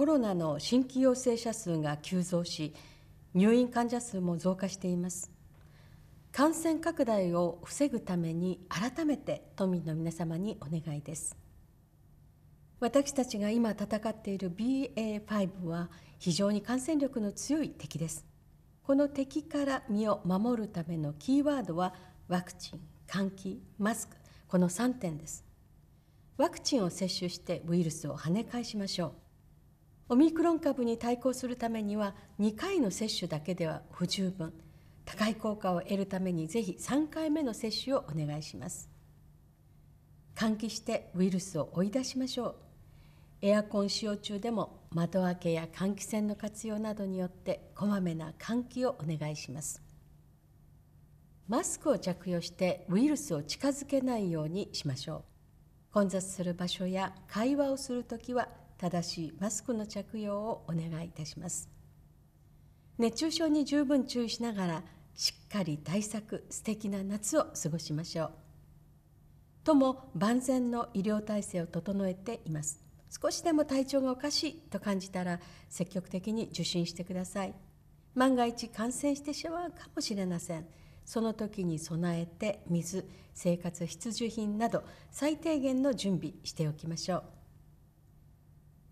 コロナの新規陽性者数が急増し入院患者数も増加しています感染拡大を防ぐために改めて都民の皆様にお願いです私たちが今戦っている BA.5 は非常に感染力の強い敵ですこの敵から身を守るためのキーワードはワクチン換気マスクこの3点ですワクチンを接種してウイルスを跳ね返しましょうオミクロン株に対抗するためには2回の接種だけでは不十分高い効果を得るためにぜひ3回目の接種をお願いします換気してウイルスを追い出しましょうエアコン使用中でも窓開けや換気扇の活用などによってこまめな換気をお願いしますマスクを着用してウイルスを近づけないようにしましょう混雑する場所や会話をするときは正しいマスクの着用をお願いいたします熱中症に十分注意しながらしっかり対策素敵な夏を過ごしましょうとも万全の医療体制を整えています少しでも体調がおかしいと感じたら積極的に受診してください万が一感染してしまうかもしれませんその時に備えて水生活必需品など最低限の準備しておきましょう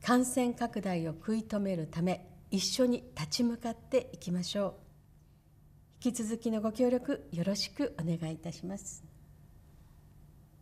感染拡大を食い止めるため一緒に立ち向かっていきましょう引き続きのご協力よろしくお願いいたします